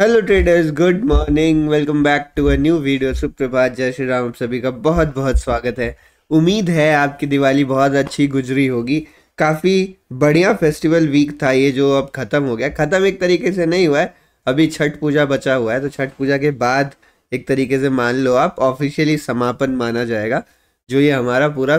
hello traders good morning welcome back to a new video सुप्रभात जय श्री राम सभी का बहुत बहुत स्वागत है उम्मीद है आपकी दिवाली बहुत अच्छी गुजरी होगी काफ़ी बढ़िया फेस्टिवल वीक था ये जो अब ख़त्म हो गया ख़त्म एक तरीके से नहीं हुआ है अभी छठ पूजा बचा हुआ है तो छठ पूजा के बाद एक तरीके से मान लो आप ऑफिशियली समापन माना जाएगा जो ये हमारा पूरा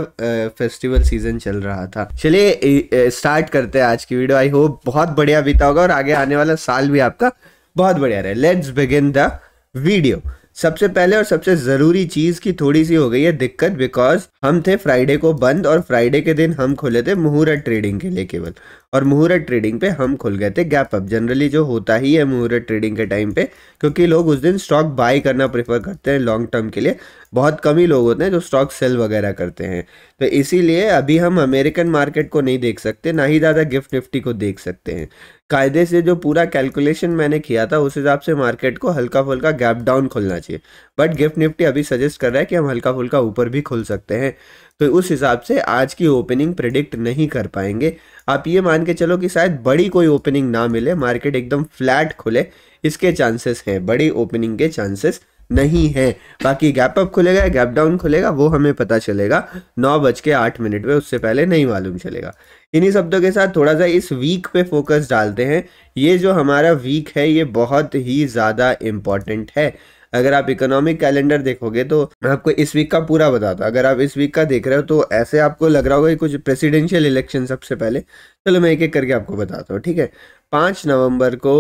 फेस्टिवल सीजन चल रहा था चलिए स्टार्ट करते हैं आज की वीडियो आई होप बहुत बढ़िया बीता होगा और आगे आने वाला साल भी आपका बहुत बढ़िया रहे लेट्स बिगिन द वीडियो सबसे पहले और सबसे ज़रूरी चीज़ की थोड़ी सी हो गई है दिक्कत बिकॉज हम थे फ्राइडे को बंद और फ्राइडे के दिन हम खोले थे मुहूर्त ट्रेडिंग के लिए केवल और मुहूर्त ट्रेडिंग पे हम खुल गए थे गैप अप जनरली जो होता ही है मुहूर्त ट्रेडिंग के टाइम पे क्योंकि लोग उस दिन स्टॉक बाय करना प्रेफर करते हैं लॉन्ग टर्म के लिए बहुत कम ही लोग होते हैं जो स्टॉक सेल वगैरह करते हैं तो इसीलिए अभी हम अमेरिकन मार्केट को नहीं देख सकते ना ही ज़्यादा गिफ्ट निफ्टी को देख सकते हैं कायदे से जो पूरा कैलकुलेशन मैंने किया था उस हिसाब से मार्केट को हल्का फुल्का गैप डाउन खुलना चाहिए बट गिफ्ट निफ्टी अभी सजेस्ट कर रहा है कि हम हल्का फुल्का ऊपर भी खुल सकते हैं तो उस हिसाब से आज की ओपनिंग प्रिडिक्ट नहीं कर पाएंगे आप ये मान के चलो कि शायद बड़ी कोई ओपनिंग ना मिले मार्केट एकदम फ्लैट खुले इसके चांसेस हैं बड़ी ओपनिंग के चांसेस नहीं है बाकी गैप अप खुलेगा गैप डाउन खुलेगा वो हमें पता चलेगा नौ बज के आठ मिनट में उससे पहले नहीं मालूम चलेगा इन्हीं शब्दों के साथ थोड़ा सा इस वीक पे फोकस डालते हैं ये जो हमारा वीक है ये बहुत ही ज़्यादा इम्पॉर्टेंट है अगर आप इकोनॉमिक कैलेंडर देखोगे तो आपको इस वीक का पूरा बताता अगर आप इस वीक का देख रहे हो तो ऐसे आपको लग रहा होगा कुछ प्रेसिडेंशियल इलेक्शन सबसे पहले चलो मैं एक एक करके आपको बताता हूँ ठीक है पाँच नवम्बर को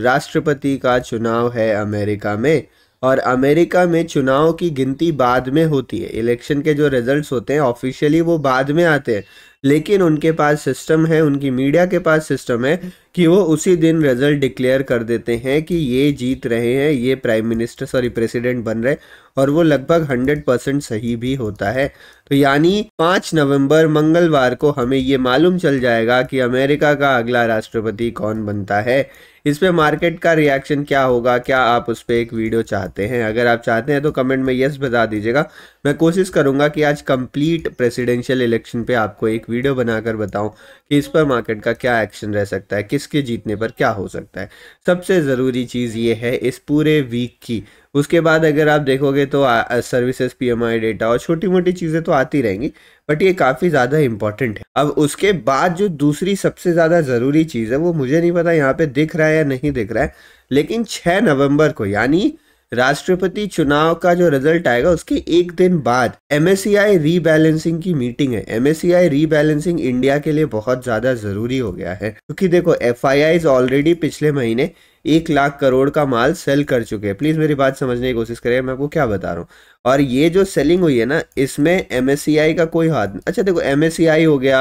राष्ट्रपति का चुनाव है अमेरिका में और अमेरिका में चुनाव की गिनती बाद में होती है इलेक्शन के जो रिजल्ट्स होते हैं ऑफिशियली वो बाद में आते हैं लेकिन उनके पास सिस्टम है उनकी मीडिया के पास सिस्टम है कि वो उसी दिन रिजल्ट डिक्लेयर कर देते हैं कि ये जीत रहे हैं ये प्राइम मिनिस्टर सॉरी प्रेसिडेंट बन रहे और वो लगभग हंड्रेड परसेंट सही भी होता है तो यानी पाँच नवंबर मंगलवार को हमें ये मालूम चल जाएगा कि अमेरिका का अगला राष्ट्रपति कौन बनता है इस पर मार्केट का रिएक्शन क्या होगा क्या आप उस पर एक वीडियो चाहते हैं अगर आप चाहते हैं तो कमेंट में यस बता दीजिएगा मैं कोशिश करूंगा कि आज कंप्लीट प्रेसिडेंशियल इलेक्शन पे आपको एक वीडियो बनाकर बताऊँ कि इस पर मार्केट का क्या एक्शन रह सकता है किसके जीतने पर क्या हो सकता है सबसे ज़रूरी चीज़ ये है इस पूरे वीक की उसके बाद अगर आप देखोगे तो सर्विसेज पीएमआई डेटा और छोटी मोटी चीज़ें तो आती रहेंगी बट ये काफ़ी ज़्यादा इंपॉर्टेंट है अब उसके बाद जो दूसरी सबसे ज़्यादा ज़रूरी चीज़ है वो मुझे नहीं पता यहाँ पे दिख रहा है या नहीं दिख रहा है लेकिन छः नवंबर को यानी राष्ट्रपति चुनाव का जो रिजल्ट आएगा उसके एक दिन बाद एमएससीआई रीबैलेंसिंग की मीटिंग है एमएससीआई रीबैलेंसिंग इंडिया के लिए बहुत ज्यादा जरूरी हो गया है क्योंकि देखो एफ ऑलरेडी पिछले महीने एक लाख करोड़ का माल सेल कर चुके हैं प्लीज मेरी बात समझने की कोशिश करें मैं आपको क्या बता रहा हूँ और ये जो सेलिंग हुई है ना इसमें एम e का कोई हाथ नहीं अच्छा देखो एम e हो गया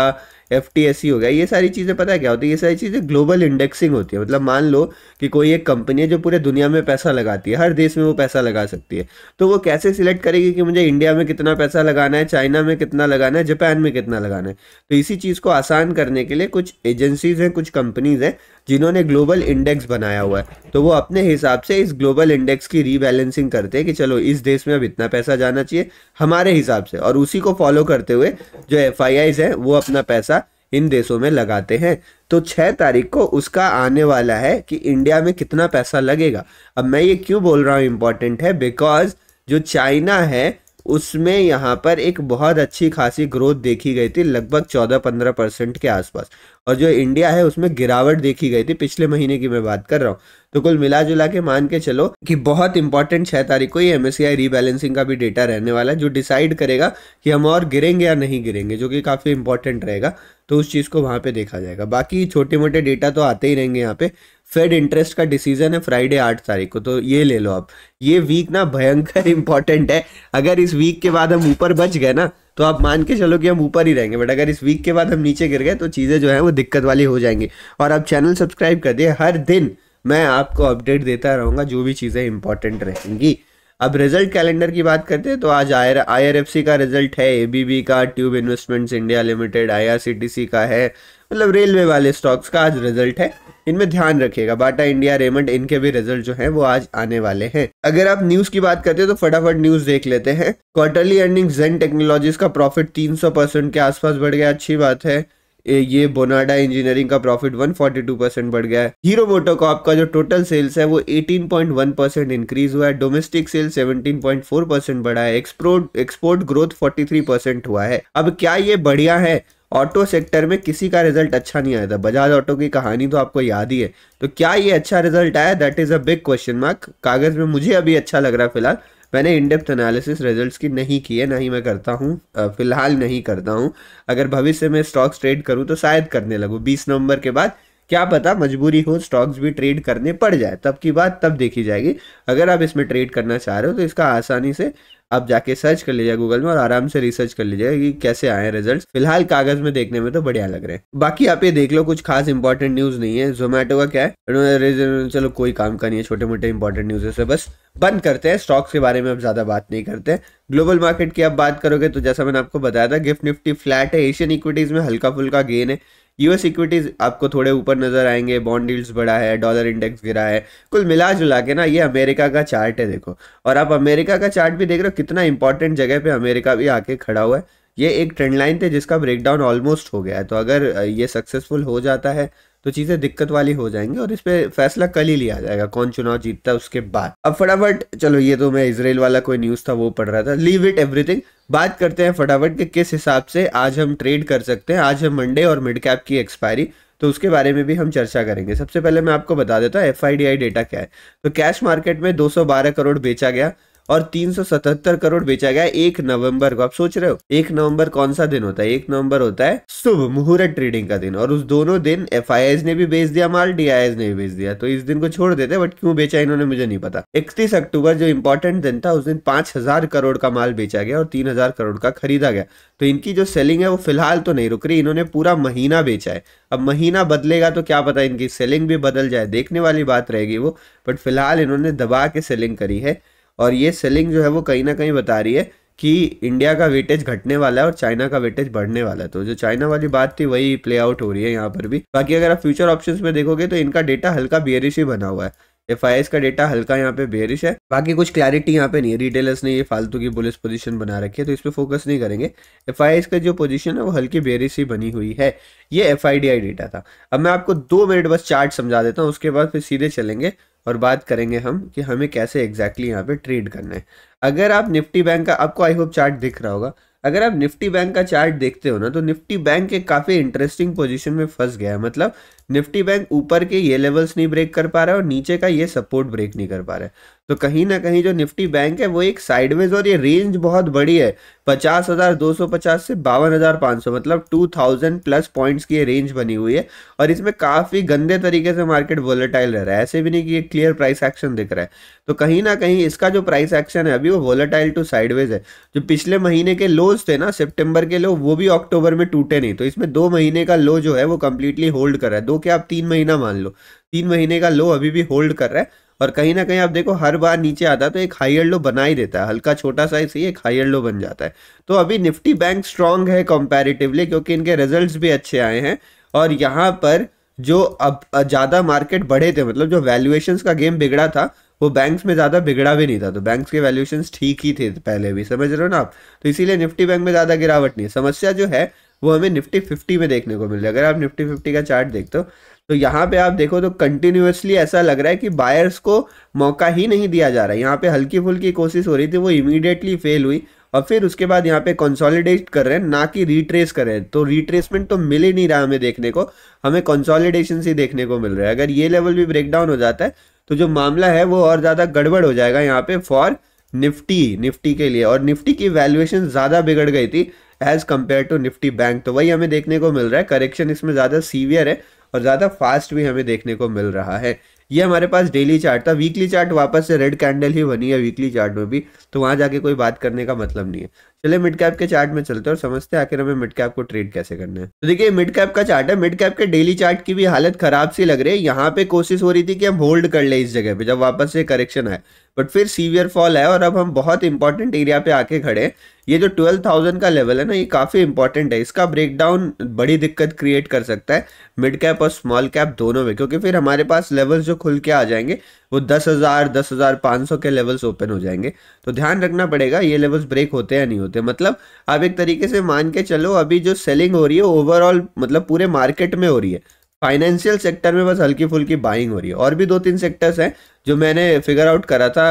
एफ e हो गया ये सारी चीज़ें पता है क्या होती है ये सारी चीज़ें ग्लोबल इंडेक्सिंग होती है मतलब मान लो कि कोई एक कंपनी है जो पूरे दुनिया में पैसा लगाती है हर देश में वो पैसा लगा सकती है तो वो कैसे सिलेक्ट करेगी कि मुझे इंडिया में कितना पैसा लगाना है चाइना में कितना लगाना है जापान में कितना लगाना है तो इसी चीज़ को आसान करने के लिए कुछ एजेंसीज़ हैं कुछ कंपनीज़ हैं जिन्होंने ग्लोबल इंडेक्स बनाया हुआ है तो वो अपने हिसाब से इस ग्लोबल इंडेक्स की रीबैलेंसिंग करते हैं कि चलो इस देश में अब इतना पैसा जाना चाहिए हमारे हिसाब से और उसी को फॉलो करते हुए जो एफ हैं वो अपना पैसा इन देशों में लगाते हैं तो छः तारीख को उसका आने वाला है कि इंडिया में कितना पैसा लगेगा अब मैं ये क्यों बोल रहा हूँ इम्पॉर्टेंट है बिकॉज जो चाइना है उसमें यहाँ पर एक बहुत अच्छी खासी ग्रोथ देखी गई थी लगभग चौदह पंद्रह परसेंट के आसपास और जो इंडिया है उसमें गिरावट देखी गई थी पिछले महीने की मैं बात कर रहा हूँ तो कुल मिला जुला के मान के चलो कि बहुत इंपॉर्टेंट छह तारीख को ये एम रीबैलेंसिंग का भी डेटा रहने वाला है जो डिसाइड करेगा कि हम और गिरेंगे या नहीं गिरेंगे जो कि काफ़ी इंपॉर्टेंट रहेगा तो उस चीज़ को वहाँ पे देखा जाएगा बाकी छोटे मोटे डेटा तो आते ही रहेंगे यहाँ पे फेड इंटरेस्ट का डिसीजन है फ्राइडे आठ तारीख को तो ये ले लो आप ये वीक ना भयंकर इंपॉर्टेंट है अगर इस वीक के बाद हम ऊपर बच गए ना तो आप मान के चलो कि हम ऊपर ही रहेंगे बट अगर इस वीक के बाद हम नीचे गिर गए तो चीज़ें जो है वो दिक्कत वाली हो जाएंगी और आप चैनल सब्सक्राइब कर दिए हर दिन मैं आपको अपडेट देता रहूँगा जो भी चीज़ें इंपॉर्टेंट रहेंगी अब रिजल्ट कैलेंडर की बात करते हैं तो आज आई आईआरएफसी का रिजल्ट है एबीबी का tube investments India limited IRCTC का है मतलब रेलवे वाले स्टॉक्स का आज रिजल्ट है इनमें ध्यान रखिएगा बाटा इंडिया रेमंड इनके भी रिजल्ट जो हैं वो आज आने वाले हैं अगर आप न्यूज की बात करते हैं तो फटाफट न्यूज देख लेते हैं क्वार्टरली अर्निंग जेन टेक्नोलॉजीज का प्रॉफिट 300 परसेंट के आसपास बढ़ गया अच्छी बात है ये बोनाडा इंजीनियरिंग का प्रॉफिट 142 परसेंट बढ़ गया है हीरो मोटो का आपका जो टोटल सेल्स है वो 18.1 परसेंट इंक्रीज हुआ है डोमेस्टिक सेल्स 17.4 परसेंट बढ़ा है एक्सपोर्ट एक्सपोर्ट ग्रोथ 43 परसेंट हुआ है अब क्या ये बढ़िया है ऑटो सेक्टर में किसी का रिजल्ट अच्छा नहीं आया था बजाज ऑटो की कहानी तो आपको याद ही है तो क्या ये अच्छा रिजल्ट आया that is a big question mark कागज में मुझे अभी अच्छा लग रहा है फिलहाल मैंने इनडेप्थ एनालिसिस रिजल्ट्स की नहीं की है ना ही मैं करता हूँ फिलहाल नहीं करता हूँ अगर भविष्य में स्टॉक्स ट्रेड करूँ तो शायद करने लगूँ बीस नवंबर के बाद क्या पता मजबूरी हो स्टॉक्स भी ट्रेड करने पड़ जाए तब की बात तब देखी जाएगी अगर आप इसमें ट्रेड करना चाह रहे हो तो इसका आसानी से आप जाके सर्च कर लीजिए गूगल में और आराम से रिसर्च कर लीजिए कि कैसे आए रिजल्ट फिलहाल कागज में देखने में तो बढ़िया लग रहे हैं बाकी आप ये देख लो कुछ खास इंपॉर्टेंट न्यूज नहीं है जोमेटो का क्या है चलो कोई काम का नहीं है छोटे मोटे इंपॉर्टेंट न्यूज से बस बंद करते हैं स्टॉक्स के बारे में अब ज्यादा बात नहीं करते ग्लोबल मार्केट की आप बात करोगे तो जैसा मैंने आपको बताया था गिफ्ट निफ्टी फ्लैट है एशियन इक्विटीज में हल्का फुल्का गेन है यूएस इक्विटीज आपको थोड़े ऊपर नजर आएंगे बॉन्ड डील्स बढ़ा है डॉलर इंडेक्स गिरा है कुल मिला जुला के ना ये अमेरिका का चार्ट है देखो और आप अमेरिका का चार्ट भी देख रहे हो कितना इंपॉर्टेंट जगह पे अमेरिका भी आके खड़ा हुआ है ये एक ट्रेंड लाइन थे जिसका ब्रेकडाउन ऑलमोस्ट हो गया है तो अगर ये सक्सेसफुल हो जाता है तो चीज़ें दिक्कत वाली हो जाएंगी और इस पर फैसला कल ही लिया जाएगा कौन चुनाव जीतता है उसके बाद अब फटाफट चलो ये तो मैं इसराइल वाला कोई न्यूज़ था वो पढ़ रहा था लीव इट एवरीथिंग बात करते हैं फटाफट के किस हिसाब से आज हम ट्रेड कर सकते हैं आज है मंडे और मिड कैप की एक्सपायरी तो उसके बारे में भी हम चर्चा करेंगे सबसे पहले मैं आपको बता देता हूँ एफ डेटा क्या है तो कैश मार्केट में 212 करोड़ बेचा गया और 377 करोड़ बेचा गया एक नवंबर को आप सोच रहे हो एक नवंबर कौन सा दिन होता है एक नवंबर होता है शुभ मुहूर्त ट्रेडिंग का दिन और उस दोनों दिन एफ ने भी बेच दिया माल डी ने भी बेच दिया तो इस दिन को छोड़ देते बट क्यों बेचा इन्होंने मुझे नहीं पता इकतीस अक्टूबर जो इंपॉर्टेंट दिन था उस दिन पांच करोड़ का माल बेचा गया और तीन करोड़ का खरीदा गया तो इनकी जो सेलिंग है वो फिलहाल तो नहीं रुक रही इन्होंने पूरा महीना बेचा है अब महीना बदलेगा तो क्या पता इनकी सेलिंग भी बदल जाए देखने वाली बात रहेगी वो बट फिलहाल इन्होंने दबा के सेलिंग करी है और ये सेलिंग जो है वो कहीं ना कहीं बता रही है कि इंडिया का वेटेज घटने वाला है और चाइना का वेटेज बढ़ने वाला है तो जो चाइना वाली बात थी वही प्ले आउट हो रही है यहाँ पर भी बाकी अगर आप फ्यूचर ऑप्शन में देखोगे तो इनका डेटा हल्का बियरिश ही बना हुआ है एफ का डेटा हल्का यहाँ पे बेरिश है बाकी कुछ क्लैरिटी यहाँ पे नहीं है रिटेलर्स ने ये फालतू की बुलिस पोजीशन बना रखी है तो इस पर फोकस नहीं करेंगे एफ का जो पोजीशन है वो हल्की बेरिश ही बनी हुई है ये एफ डेटा था अब मैं आपको दो मिनट बस चार्ट समझा देता हूँ उसके बाद फिर सीधे चलेंगे और बात करेंगे हम कि हमें कैसे एग्जैक्टली यहाँ पे ट्रेड करना है अगर आप निफ्टी बैंक का आपको आई होप चार्ट दिख रहा होगा अगर आप निफ्टी बैंक का चार्ट देखते हो ना तो निफ्टी बैंक एक काफ़ी इंटरेस्टिंग पोजीशन में फंस गया है मतलब निफ्टी बैंक ऊपर के ये लेवल्स नहीं ब्रेक कर पा रहा है और नीचे का ये सपोर्ट ब्रेक नहीं कर पा रहा है तो कहीं ना कहीं जो निफ्टी बैंक है वो एक साइडवेज और ये रेंज बहुत बड़ी है पचास हज़ार दो सौ पचास से बावन हज़ार पाँच सौ मतलब टू थाउजेंड प्लस पॉइंट्स की ये रेंज बनी हुई है और इसमें काफ़ी गंदे तरीके से मार्केट वोलेटाइल रह रहा है ऐसे भी नहीं कि ये क्लियर प्राइस एक्शन दिख रहा है तो कहीं ना कहीं इसका जो प्राइस एक्शन है अभी वो वोलेटाइल टू साइडवेज है जो पिछले महीने के लोज थे ना सेप्टेम्बर के लो वो भी अक्टूबर में टूटे नहीं तो इसमें दो महीने का लो जो है वो कम्प्लीटली होल्ड कर रहा है दो क्या आप तीन महीना मान लो तीन महीने का लो अभी भी होल्ड कर रहा है और कहीं ना कहीं आप देखो हर बार नीचे आता है तो एक हायर लो बना ही देता है हल्का छोटा सा ही एक हायर लो बन जाता है तो अभी निफ्टी बैंक स्ट्रांग है कंपैरेटिवली क्योंकि इनके रिजल्ट्स भी अच्छे आए हैं और यहाँ पर जो अब ज़्यादा मार्केट बढ़े थे मतलब जो वैल्यूएशंस का गेम बिगड़ा था वो बैंक्स में ज़्यादा बिगड़ा भी नहीं था तो बैंक्स के वैल्यूएशंस ठीक ही थे पहले भी समझ रहे हो ना आप तो इसीलिए निफ्टी बैंक में ज़्यादा गिरावट नहीं समस्या जो है वो हमें निफ्टी फिफ्टी में देखने को मिल रही है अगर आप निफ्टी फिफ्टी का चार्ट देखते हो तो यहाँ पे आप देखो तो कंटिन्यूसली ऐसा लग रहा है कि बायर्स को मौका ही नहीं दिया जा रहा है यहाँ पे हल्की फुल्की कोशिश हो रही थी वो इमीडिएटली फेल हुई और फिर उसके बाद यहाँ पे कंसोलिडेट कर रहे हैं ना कि रिट्रेस कर रहे हैं तो रिट्रेसमेंट तो मिल ही नहीं रहा हमें देखने को हमें कंसोलिडेशन ही देखने को मिल रहा है अगर ये लेवल भी ब्रेकडाउन हो जाता है तो जो मामला है वो और ज़्यादा गड़बड़ हो जाएगा यहाँ पे फॉर निफ्टी निफ्टी के लिए और निफ्टी की वैल्यूएशन ज़्यादा बिगड़ गई थी as compare to nifty bank तो वही हमें देखने को मिल रहा है करेक्शन इसमें ज़्यादा सीवियर है और ज़्यादा फास्ट भी हमें देखने को मिल रहा है ये हमारे पास डेली चार्ट था वीकली चार्ट वापस से रेड कैंडल ही बनी है वीकली चार्ट में भी तो वहां जाके कोई बात करने का मतलब नहीं है चले मिड कैप के चार्ट में चलते हैं और समझते हैं आखिर हमें मिड कैप को ट्रेड कैसे करना है तो देखिए मिड कैप का चार्ट है मिड कैप के डेली चार्ट की भी हालत खराब सी लग रही है यहाँ पे कोशिश हो रही थी कि हम होल्ड कर ले इस जगह पे जब वापस से करेक्शन आए बट फिर सीवियर फॉल है और अब हम बहुत इंपॉर्टेंट एरिया पे आके खड़े ये जो ट्वेल्व थाउजेंड का लेवल है ना ये काफ़ी इंपॉर्टेंट है इसका ब्रेकडाउन बड़ी दिक्कत क्रिएट कर सकता है मिड कैप और स्मॉल कैप दोनों में क्योंकि फिर हमारे पास लेवल्स जो खुल के आ जाएंगे वो दस हज़ार दस हज़ार पाँच सौ के लेवल्स ओपन हो जाएंगे तो ध्यान रखना पड़ेगा ये लेवल्स ब्रेक होते या नहीं होते मतलब आप एक तरीके से मान के चलो अभी जो सेलिंग हो रही है ओवरऑल मतलब पूरे मार्केट में हो रही है फाइनेंशियल सेक्टर में बस हल्की फुल्की बाइंग हो रही है और भी दो तीन सेक्टर्स हैं जो मैंने फिगर आउट करा था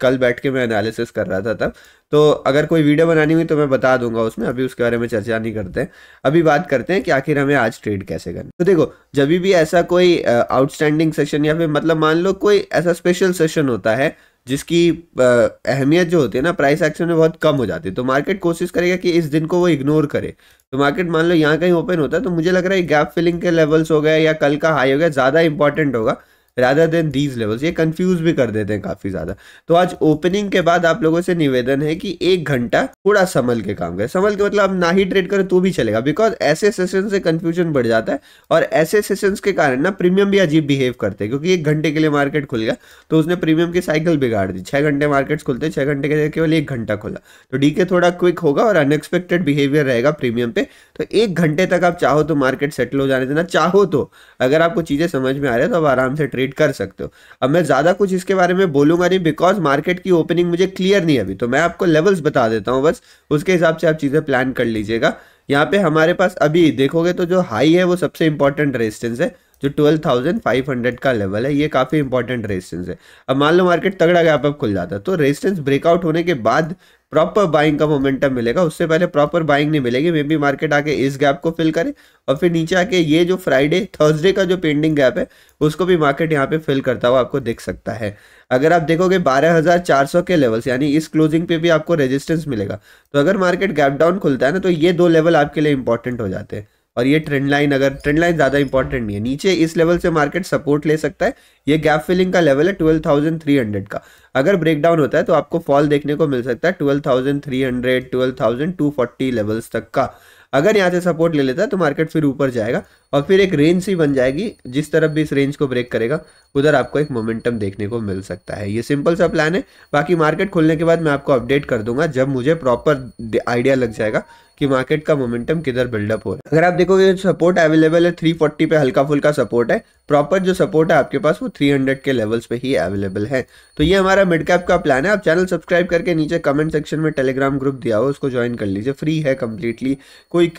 कल बैठ के मैं एनालिसिस कर रहा था तब तो अगर कोई वीडियो बनानी हुई तो मैं बता दूंगा उसमें अभी उसके बारे में चर्चा नहीं करते हैं अभी बात करते हैं कि आखिर हमें आज ट्रेड कैसे करना तो देखो जब भी ऐसा कोई आउटस्टैंडिंग सेशन या फिर मतलब मान लो कोई ऐसा स्पेशल सेशन होता है जिसकी अहमियत जो होती है ना प्राइस एक्शन में बहुत कम हो जाती है तो मार्केट कोशिश करेगा कि इस दिन को वो इग्नोर करे तो मार्केट मान लो यहाँ कहीं ओपन होता है तो मुझे लग रहा है गैप फिलिंग के लेवल्स हो गए या कल का हाई हो गया ज़्यादा इंपॉर्टेंट होगा रादर देन दीज लेवल्स ये कंफ्यूज भी कर देते हैं काफ़ी ज़्यादा तो आज ओपनिंग के बाद आप लोगों से निवेदन है कि एक घंटा थोड़ा संभल के काम करें संभल के मतलब आप ना ही ट्रेड करें तो भी चलेगा बिकॉज ऐसे सेशन से कंफ्यूजन बढ़ जाता है और ऐसे सेशन के कारण ना प्रीमियम भी अजीब बिहेव करते हैं क्योंकि एक घंटे के लिए मार्केट खुल गया तो उसने प्रीमियम की साइकिल बिगाड़ दी छह घंटे मार्केट खुलते छह घंटे के लिए केवल एक घंटा खुला तो डी के थोड़ा क्विक होगा और अनएक्सपेक्टेड बिहेवियर रहेगा प्रीमियम पे तो एक घंटे तक आप चाहो तो मार्केट सेटल हो जाने देना चाहो तो अगर आपको चीज़ें समझ में आ रही है तो आप आराम से ट्रेड ट्रेड कर सकते हो अब मैं ज़्यादा कुछ इसके बारे में बोलूंगा नहीं बिकॉज मार्केट की ओपनिंग मुझे क्लियर नहीं अभी तो मैं आपको लेवल्स बता देता हूँ बस उसके हिसाब से आप चीज़ें प्लान कर लीजिएगा यहाँ पे हमारे पास अभी देखोगे तो जो हाई है वो सबसे इंपॉर्टेंट रेजिस्टेंस है जो 12,500 का लेवल है ये काफ़ी इंपॉर्टेंट रेजिस्टेंस है अब मान लो मार्केट तगड़ा गैप अप खुल जाता है तो रेजिस्टेंस ब्रेकआउट होने के बाद प्रॉपर बाइंग का मोमेंटम मिलेगा उससे पहले प्रॉपर बाइंग नहीं मिलेगी मे बी मार्केट आके इस गैप को फिल करे और फिर नीचे आके ये जो फ्राइडे थर्सडे का जो पेंडिंग गैप है उसको भी मार्केट यहाँ पे फिल करता हुआ आपको दिख सकता है अगर आप देखोगे 12,400 के लेवल्स यानी इस क्लोजिंग पे भी आपको रेजिस्टेंस मिलेगा तो अगर मार्केट गैप डाउन खुलता है ना तो ये दो लेवल आपके लिए इंपॉर्टेंट हो जाते हैं और ये ट्रेंड लाइन अगर ट्रेंड लाइन ज़्यादा इंपॉर्टेंट नहीं है नीचे इस लेवल से मार्केट सपोर्ट ले सकता है ये गैप फिलिंग का लेवल है ट्वेल्व थाउजेंड थ्री हंड्रेड का अगर ब्रेकडाउन होता है तो आपको फॉल देखने को मिल सकता है twelve thousand three hundred twelve thousand two forty levels तक का अगर यहाँ से सपोर्ट ले लेता है तो मार्केट फिर ऊपर जाएगा और फिर एक रेंज सी बन जाएगी जिस तरफ भी इस रेंज को ब्रेक करेगा उधर आपको एक मोमेंटम देखने को मिल सकता है ये सिंपल सा प्लान है बाकी मार्केट खुलने के बाद मैं आपको अपडेट कर दूंगा जब मुझे प्रॉपर आइडिया लग जाएगा कि मार्केट का मोमेंटम किधर बिल्डअप हो रहा है अगर आप देखोगे सपोर्ट अवेलेबल है 340 पे हल्का फुल्का सपोर्ट है प्रॉपर जो सपोर्ट है आपके पास वो 300 के लेवल्स पे ही अवेलेबल है तो ये हमारा मिड कैप का प्लान है आप चैनल सब्सक्राइब करके नीचे कमेंट सेक्शन में टेलीग्राम ग्रुप दिया हो उसको ज्वाइन कर लीजिए फ्री है कम्प्लीटली कोई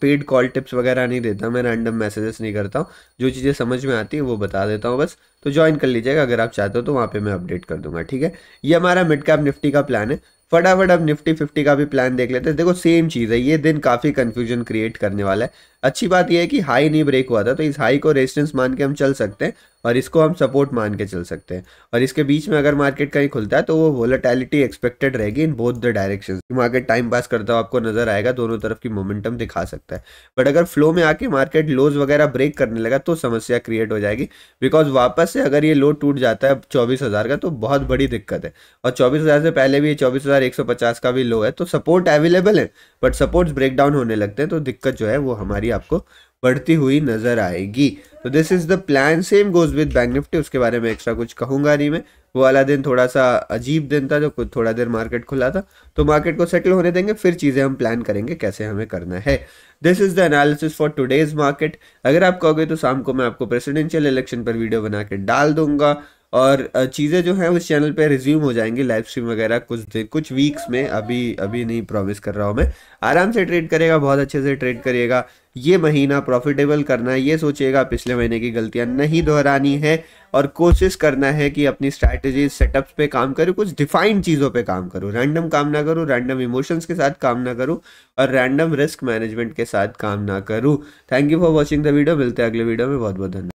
पेड कॉल टिप्स वगैरह नहीं देता मैं रैंडम मैसेजेस नहीं करता हूँ जो चीज़ें समझ में आती है वो बता देता हूँ बस तो ज्वाइन कर लीजिएगा अगर आप चाहते हो तो वहाँ पर मैं अपडेट कर दूंगा ठीक है ये हमारा मिड कैप निफ्टी का प्लान है फटाफट अब निफ्टी फिफ्टी का भी प्लान देख लेते हैं देखो सेम चीज़ है ये दिन काफ़ी कंफ्यूजन क्रिएट करने वाला है अच्छी बात यह है कि हाई नहीं ब्रेक हुआ था तो इस हाई को रेजिस्टेंस मान के हम चल सकते हैं और इसको हम सपोर्ट मान के चल सकते हैं और इसके बीच में अगर मार्केट कहीं खुलता है तो वो वोलेटैलिटी एक्सपेक्टेड रहेगी in both the direction market time pass करता हो आपको नजर आएगा दोनों तरफ की मोमेंटम दिखा सकता है बट अगर फ्लो में आके मार्केट लोज वगैरह ब्रेक करने लगा तो समस्या क्रिएट हो जाएगी बिकॉज वापस से अगर ये लो टूट जाता है चौबीस का तो बहुत बड़ी दिक्कत है और चौबीस से पहले भी चौबीस का भी लो है तो सपोर्ट अवेलेबल है बट सपोर्ट्स डाउन होने लगते हैं तो दिक्कत जो है वो हमारी आपको बढ़ती हुई नजर आएगी तो this is the plan same goes with bank nifty उसके बारे में एक्स्ट्रा कुछ कहूंगा नहीं मैं वो वाला दिन थोड़ा सा अजीब दिन था जो कुछ थोड़ा देर मार्केट खुला था तो मार्केट को सेटल होने देंगे फिर चीज़ें हम प्लान करेंगे कैसे हमें करना है this is the analysis for today's market अगर आप कहोगे तो शाम को मैं आपको प्रेसिडेंशियल इलेक्शन पर वीडियो बना के डाल दूंगा और चीज़ें जो हैं उस चैनल पे रिज्यूम हो जाएंगी लाइव स्ट्रीम वगैरह कुछ कुछ वीक्स में अभी अभी नहीं प्रॉमिस कर रहा हूँ मैं आराम से ट्रेड करेगा बहुत अच्छे से ट्रेड करिएगा ये महीना प्रॉफिटेबल करना है ये सोचिएगा पिछले महीने की गलतियां नहीं दोहरानी है और कोशिश करना है कि अपनी स्ट्रैटेजी सेटअप्स पे काम करूँ कुछ डिफाइंड चीज़ों पे काम करूँ रैंडम काम ना करूँ रैंडम इमोशंस के साथ काम ना करूँ और रैंडम रिस्क मैनेजमेंट के साथ काम ना करूँ thank you for watching the video मिलते हैं अगले वीडियो में बहुत बहुत धन्यवाद